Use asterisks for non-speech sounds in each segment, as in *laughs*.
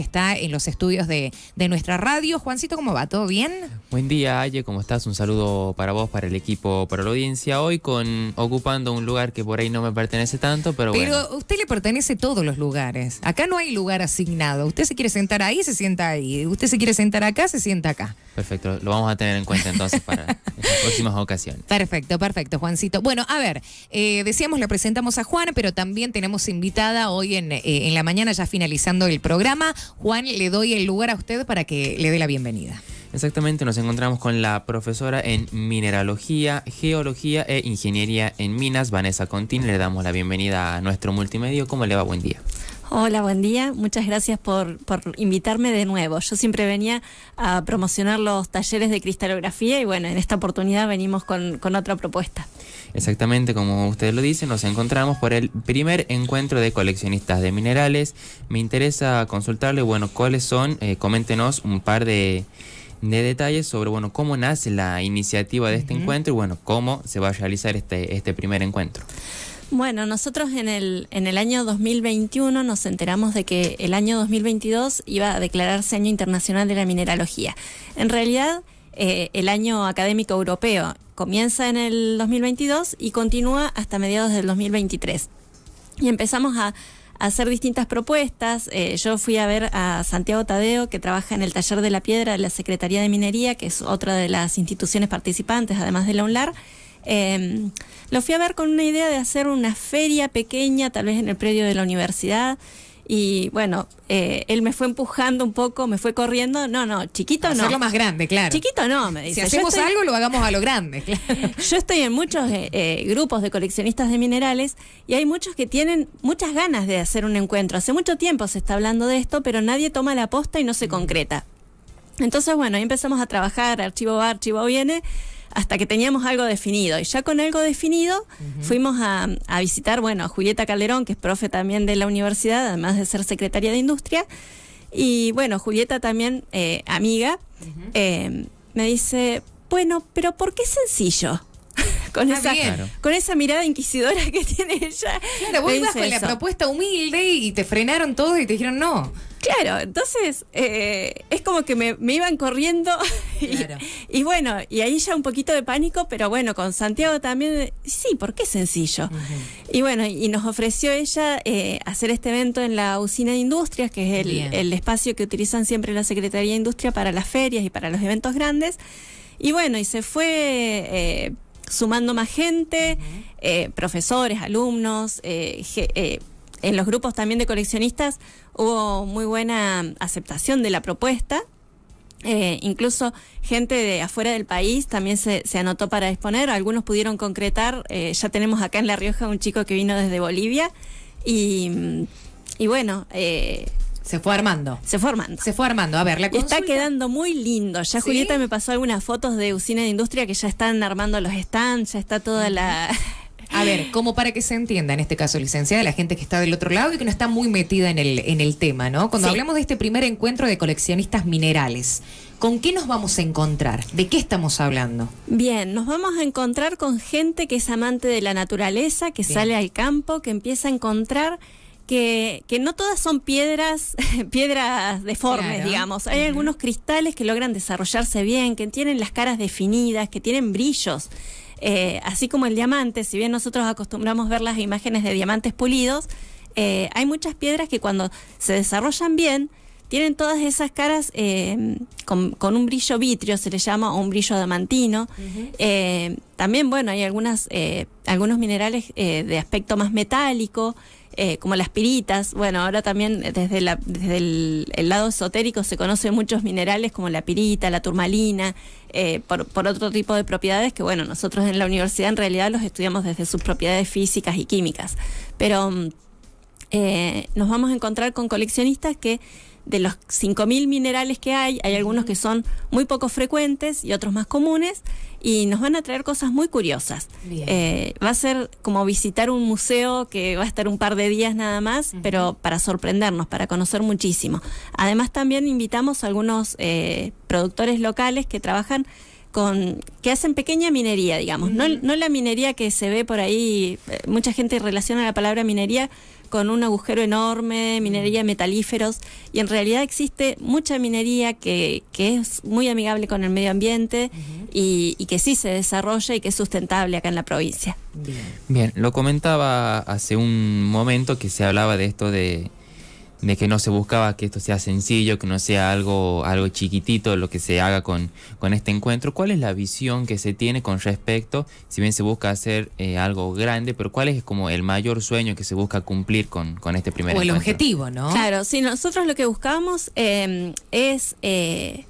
está en los estudios de, nuestra radio. Juancito, ¿cómo va? ¿Todo bien? Buen día, Aye, ¿cómo estás? Un saludo para vos, para el equipo, para la audiencia. Hoy con ocupando un lugar que por ahí no me pertenece tanto, pero, bueno. Pero usted le pertenece todos los lugares. Acá no hay lugar asignado. Usted se quiere sentar ahí, se sienta ahí. Usted se quiere sentar acá, se sienta acá. Perfecto, lo vamos a tener en cuenta entonces para las *laughs* próximas ocasiones. Perfecto, perfecto, Juancito. Bueno, a ver, eh, decíamos, le presentamos a Juan, pero también tenemos invitada hoy en, eh, en la mañana, ya finalizando el programa, Juan, le doy el lugar a usted para que le dé la bienvenida. Exactamente, nos encontramos con la profesora en mineralogía, geología e ingeniería en minas, Vanessa Contín. Le damos la bienvenida a nuestro multimedio. ¿Cómo le va? Buen día. Hola, buen día. Muchas gracias por, por, invitarme de nuevo. Yo siempre venía a promocionar los talleres de cristalografía y bueno, en esta oportunidad venimos con, con otra propuesta. Exactamente, como usted lo dice, nos encontramos por el primer encuentro de coleccionistas de minerales. Me interesa consultarle, bueno, cuáles son, eh, coméntenos un par de, detalles sobre bueno cómo nace la iniciativa de este encuentro y bueno cómo se va a realizar este, este primer encuentro. Bueno, nosotros en el, en el año 2021 nos enteramos de que el año 2022 iba a declararse Año Internacional de la Mineralogía. En realidad, eh, el año académico europeo comienza en el 2022 y continúa hasta mediados del 2023. Y empezamos a, hacer distintas propuestas. Eh, yo fui a ver a Santiago Tadeo, que trabaja en el Taller de la Piedra de la Secretaría de Minería, que es otra de las instituciones participantes, además de la UNLAR Em, lo fui a ver con una idea de hacer una feria pequeña, tal vez en el predio de la universidad. Y bueno, eh, él me fue empujando un poco, me fue corriendo. No, no, chiquito no. Hacerlo más grande, claro. Chiquito no, me dice. Si hacemos algo, lo hagamos a lo grande, *laughs* Yo estoy en muchos eh, eh, grupos de coleccionistas de minerales y hay muchos que tienen muchas ganas de hacer un encuentro. Hace mucho tiempo se está hablando de esto, pero nadie toma la posta y no se concreta. Entonces, bueno, ahí empezamos a trabajar, archivo va, archivo viene hasta que teníamos algo definido. Y ya con algo definido fuimos a, visitar, bueno, a Julieta Calderón, que es profe también de la universidad, además de ser secretaria de industria. Y bueno, Julieta también, eh, amiga, eh, me dice, bueno, pero ¿por qué sencillo? *laughs* con, esa, con esa mirada inquisidora *laughs* que tiene ella. Claro, vos ibas con la propuesta humilde y te frenaron todo y te dijeron no. Claro, entonces eh, es como que me, iban corriendo *laughs* y, bueno, y ahí ya un poquito de pánico, pero bueno, con Santiago también, sí, porque es sencillo. Y bueno, y nos ofreció ella eh, hacer este evento en la usina de industrias, que es el, espacio que utilizan siempre la Secretaría de Industria para las ferias y para los eventos grandes. Y bueno, y se fue eh, sumando más gente, eh, profesores, alumnos, eh, eh, en los grupos también de coleccionistas hubo muy buena aceptación de la propuesta. Eh, incluso gente de afuera del país también se, anotó para exponer, algunos pudieron concretar, eh, ya tenemos acá en La Rioja un chico que vino desde Bolivia y, bueno... Eh, se fue armando. Se fue armando. Se fue armando. A ver, la consulta... Está quedando muy lindo. Ya Julieta me pasó algunas fotos de usina de industria que ya están armando los stands, ya está toda la, a ver, como para que se entienda en este caso, licenciada, la gente que está del otro lado y que no está muy metida en el, en el tema, ¿no? Cuando hablamos de este primer encuentro de coleccionistas minerales, ¿Con qué nos vamos a encontrar? ¿De qué estamos hablando? Bien, nos vamos a encontrar con gente que es amante de la naturaleza, que sale al campo, que empieza a encontrar que, no todas son piedras, *laughs* piedras deformes, digamos. Hay algunos cristales que logran desarrollarse bien, que tienen las caras definidas, que tienen brillos. Eh, así como el diamante, si bien nosotros acostumbramos ver las imágenes de diamantes pulidos, eh, hay muchas piedras que cuando se desarrollan bien, tienen todas esas caras eh, con, un brillo vitrio, se le llama, un brillo adamantino, también, bueno, hay algunas, algunos minerales de aspecto más metálico, eh, como las piritas. Bueno, ahora también desde, desde el, lado esotérico se conocen *laughs* muchos minerales como la pirita, la turmalina, eh, por, otro tipo de propiedades que, bueno, nosotros en la universidad en realidad los estudiamos desde sus propiedades físicas y químicas. Pero mm, eh, nos vamos a encontrar con coleccionistas que de los 5.000 minerales que hay, hay algunos que son muy poco frecuentes y otros más comunes, y nos van a traer cosas muy curiosas. Eh, va a ser como visitar un museo que va a estar un par de días nada más, pero para sorprendernos, para conocer muchísimo. Además también invitamos a algunos eh, productores locales que trabajan con que hacen pequeña minería, digamos, no, no la minería que se ve por ahí, eh, mucha gente relaciona la palabra minería con un agujero enorme, minería metalíferos, y en realidad existe mucha minería que, que es muy amigable con el medio ambiente y, que sí se desarrolla y que es sustentable acá en la provincia. Bien lo comentaba hace un momento que se hablaba de esto de de que no se buscaba que esto sea sencillo, que no sea algo, algo chiquitito lo que se haga con, con este encuentro. ¿Cuál es la visión que se tiene con respecto, si bien se busca hacer eh, algo grande, pero cuál es como el mayor sueño que se busca cumplir con, este primer encuentro? O el objetivo, ¿no? Claro, si nosotros lo que buscamos em, es... Eh,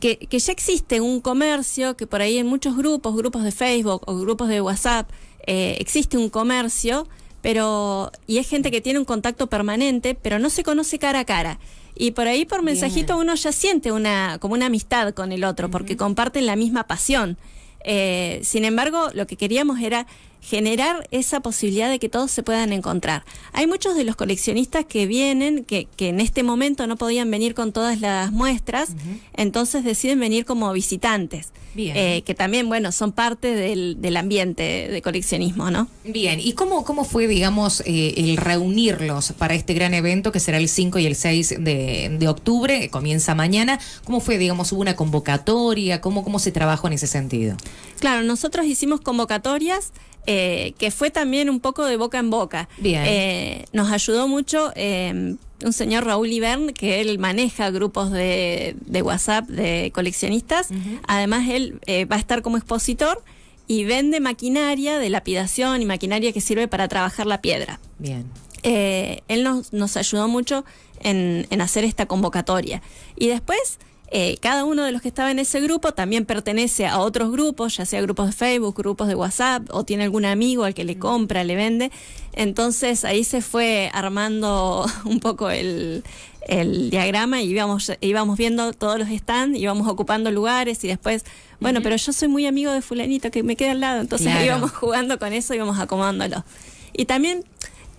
que, que ya existe un comercio, que por ahí en muchos grupos, grupos de Facebook o grupos de WhatsApp, eh, existe un comercio pero y es gente que tiene un contacto permanente, pero no se conoce cara a cara. Y por ahí por mensajito uno ya siente una como una amistad con el otro porque comparten la misma pasión. Eh, sin embargo, lo que queríamos era generar esa posibilidad de que todos se puedan encontrar. Hay muchos de los coleccionistas que vienen, que, que en este momento no podían venir con todas las muestras, entonces deciden venir como visitantes, eh, que también, bueno, son parte del, ambiente de coleccionismo, ¿no? Bien, ¿y cómo, cómo fue, digamos, eh, el reunirlos para este gran evento que será el 5 y el 6 de, octubre, que comienza mañana? ¿Cómo fue, digamos, hubo una convocatoria? ¿Cómo, cómo se trabajó en ese sentido? Claro, nosotros hicimos convocatorias, eh, que fue también un poco de boca en boca. Bien. Eh, nos ayudó mucho eh, un señor Raúl Ibern, que él maneja grupos de, WhatsApp de coleccionistas. Además, él va a estar como expositor y vende maquinaria de lapidación y maquinaria que sirve para trabajar la piedra. Bien. él nos, ayudó mucho en, en hacer esta convocatoria. Y después eh, cada uno de los que estaba en ese grupo también pertenece a otros grupos, ya sea grupos de Facebook, grupos de WhatsApp, o tiene algún amigo al que le compra, le vende. Entonces ahí se fue armando *laughs* un poco el, el diagrama y íbamos, viendo todos los stands, íbamos ocupando lugares y después, bueno, pero yo soy muy amigo de fulanito que me queda al lado, entonces íbamos jugando con eso, íbamos acomodándolo. Y también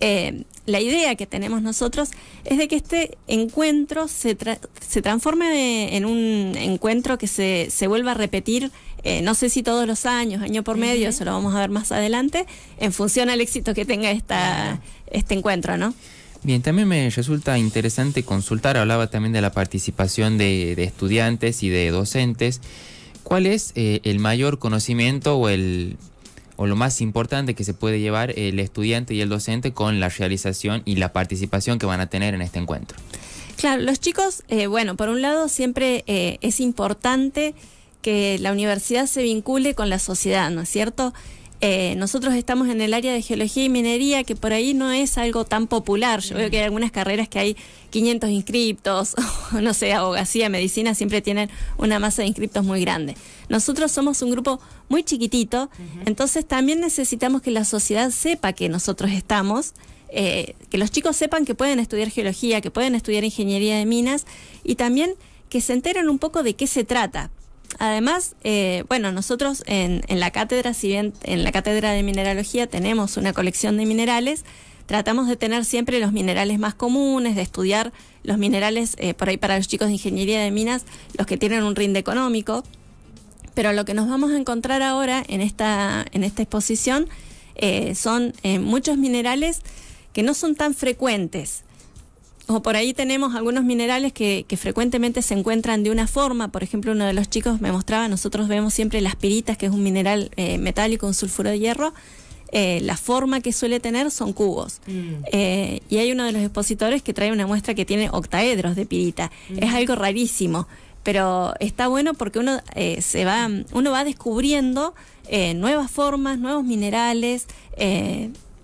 eh, la idea que tenemos nosotros es de que este encuentro se, se transforme en un encuentro que se, vuelva a repetir, eh, no sé si todos los años, año por medio, Se eso lo vamos a ver más adelante, en función al éxito que tenga esta, este encuentro, ¿no? Bien, también me resulta interesante consultar, hablaba también de la participación de, estudiantes y de docentes. ¿Cuál es eh, el mayor conocimiento o el o lo más importante que se puede llevar el estudiante y el docente con la realización y la participación que van a tener en este encuentro. Claro, los chicos, eh, bueno, por un lado siempre eh, es importante que la universidad se vincule con la sociedad, ¿no es cierto? Eh, nosotros estamos en el área de geología y minería, que por ahí no es algo tan popular. Yo veo que hay algunas carreras que hay 500 inscriptos, *laughs* no sé, abogacía, medicina, siempre tienen una masa de inscriptos muy grande. Nosotros somos un grupo muy chiquitito, entonces también necesitamos que la sociedad sepa que nosotros estamos. Eh, que los chicos sepan que pueden estudiar geología, que pueden estudiar ingeniería de minas y también que se enteren un poco de qué se trata, además, eh, bueno, nosotros en, la cátedra, si bien en la cátedra de mineralogía tenemos una colección de minerales, tratamos de tener siempre los minerales más comunes, de estudiar los minerales, eh, por ahí para los chicos de ingeniería de minas, los que tienen un rinde económico. Pero lo que nos vamos a encontrar ahora en esta, exposición eh, son muchos minerales que no son tan frecuentes o por ahí tenemos algunos minerales que, frecuentemente se encuentran de una forma. Por ejemplo, uno de los chicos me mostraba, nosotros vemos siempre las piritas, que es un mineral eh, metálico, un sulfuro de hierro. Eh, la forma que suele tener son cubos. Mm. Eh, y hay uno de los expositores que trae una muestra que tiene octaedros de pirita. Mm. Es algo rarísimo, pero está bueno porque uno, se va, uno va descubriendo nuevas formas, nuevos minerales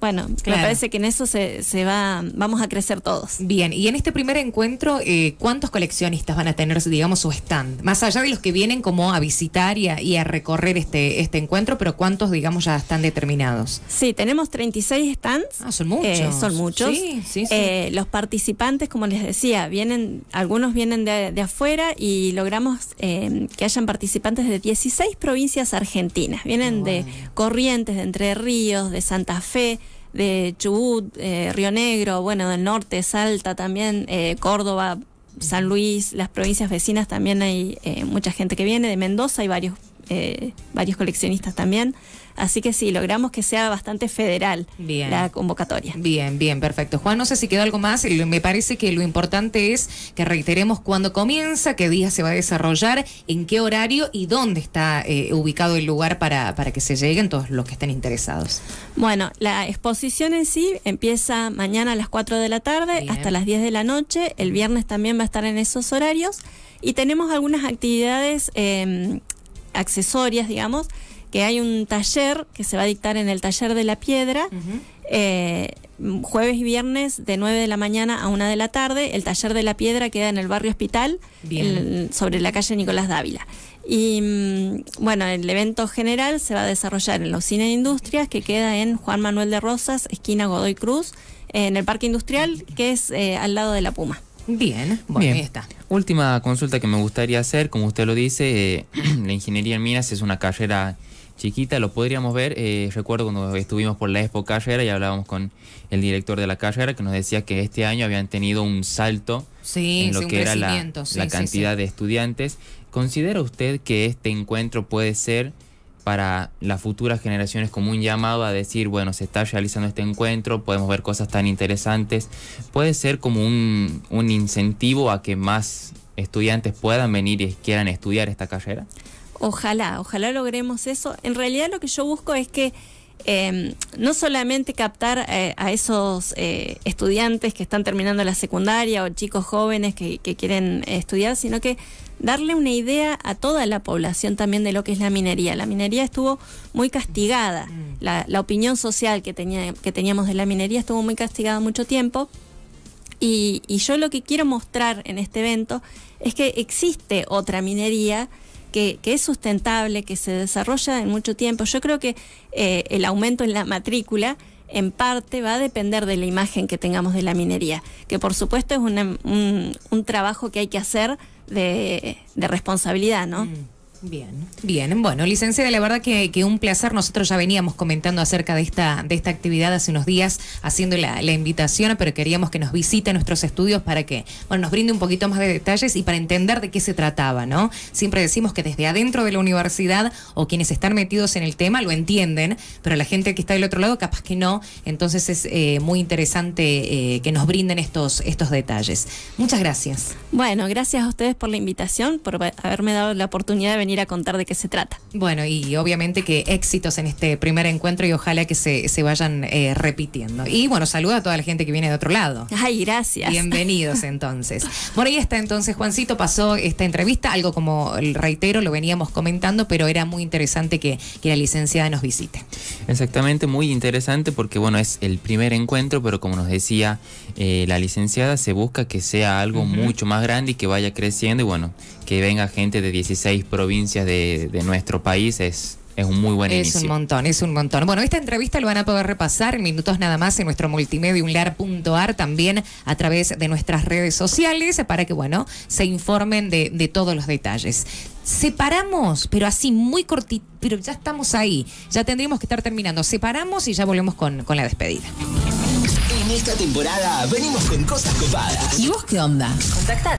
bueno, me parece que en eso se, se, va, vamos a crecer todos. Bien, y en este primer encuentro, eh, ¿cuántos coleccionistas van a tener, digamos, su stand? Más allá de los que vienen como a visitar y a, y a recorrer este, este encuentro, pero ¿cuántos, digamos, ya están determinados? Sí, tenemos 36 stands. Ah, son muchos. Eh, son muchos. Eh, los participantes, como les decía, vienen, algunos vienen de, afuera y logramos que hayan participantes de 16 provincias argentinas. Vienen de Corrientes, de Entre Ríos, de Santa Fe, de Chubut, eh, Río Negro, bueno, del norte, Salta también, eh, Córdoba, San Luis, las provincias vecinas también hay eh, mucha gente que viene, de Mendoza hay varios, varios coleccionistas también. Así que sí, logramos que sea bastante federal la convocatoria. Bien, bien, perfecto. Juan, no sé si queda algo más. Me parece que lo importante es que reiteremos cuándo comienza, qué día se va a desarrollar, en qué horario y dónde está eh, ubicado el lugar para, para que se lleguen todos los que estén interesados. Bueno, la exposición en sí empieza mañana a las 4 de la tarde hasta las 10 de la noche. El viernes también va a estar en esos horarios. Y tenemos algunas actividades em, accesorias, digamos, que hay un taller que se va a dictar en el taller de la piedra. Eh, jueves y viernes de 9 de la mañana a 1 de la tarde. El taller de la piedra queda en el barrio Hospital, sobre la calle Nicolás Dávila. Y mm, bueno, el evento general se va a desarrollar en los cines de industrias que queda en Juan Manuel de Rosas, esquina Godoy Cruz, en el parque industrial que es eh, al lado de la Puma. Bien, bueno, ahí está. Última consulta que me gustaría hacer, como usted lo dice, eh, *clears throat* la ingeniería en minas es una carrera chiquita, lo podríamos ver. Eh, recuerdo cuando estuvimos por la Expo Carrera y hablábamos con el director de la carrera que nos decía que este año habían tenido un salto en lo que era la, cantidad de estudiantes. ¿Considera usted que este encuentro puede ser para las futuras generaciones como un llamado a decir, bueno, se está realizando este encuentro, podemos ver cosas tan interesantes? ¿Puede ser como un, un incentivo a que más estudiantes puedan venir y quieran estudiar esta carrera? Ojalá, ojalá logremos eso. En realidad lo que yo busco es que em, no solamente captar eh, a esos eh, estudiantes que están terminando la secundaria o chicos jóvenes que, quieren estudiar, sino que darle una idea a toda la población también de lo que es la minería. La minería estuvo muy castigada, mm. la, opinión social que, que teníamos de la minería estuvo muy castigada mucho tiempo. Y, y yo lo que quiero mostrar en este evento es que existe otra minería que, es sustentable, que se desarrolla en mucho tiempo. Yo creo que eh, el aumento en la matrícula en parte va a depender de la imagen que tengamos de la minería, que por supuesto es un, trabajo que hay que hacer de, responsabilidad, ¿no? Mm. Bien, bien. Bueno, licenciada, la verdad que, un placer. Nosotros ya veníamos comentando acerca de esta, de esta actividad hace unos días, haciendo la, invitación, pero queríamos que nos visite nuestros estudios para que bueno, nos brinde un poquito más de detalles y para entender de qué se trataba, ¿no? Siempre decimos que desde adentro de la universidad o quienes están metidos en el tema lo entienden, pero la gente que está del otro lado capaz que no. Entonces es eh, muy interesante eh, que nos brinden estos, estos detalles. Muchas gracias. Bueno, gracias a ustedes por la invitación, por haberme dado la oportunidad de venir ir a contar de qué se trata. Bueno, y obviamente que éxitos en este primer encuentro y ojalá que se, se vayan eh, repitiendo. Y bueno, saluda a toda la gente que viene de otro lado. Ay, gracias. Bienvenidos *laughs* entonces. Por ahí está entonces, Juancito, pasó esta entrevista, algo como reitero, lo veníamos comentando, pero era muy interesante que, que la licenciada nos visite. Exactamente, muy interesante porque bueno, es el primer encuentro, pero como nos decía eh, la licenciada, se busca que sea algo mucho más grande y que vaya creciendo y bueno, que venga gente de 16 provincias de, nuestro país es, es un muy buen inicio. Es un montón, es un montón. Bueno, esta entrevista lo van a poder repasar en minutos nada más en nuestro unlar.ar también a través de nuestras redes sociales, para que, bueno, se informen de, todos los detalles. Separamos, pero así muy cortito, pero ya estamos ahí, ya tendríamos que estar terminando. Separamos y ya volvemos con, con la despedida. En esta temporada venimos con cosas copadas. ¿Y vos qué onda? Contacta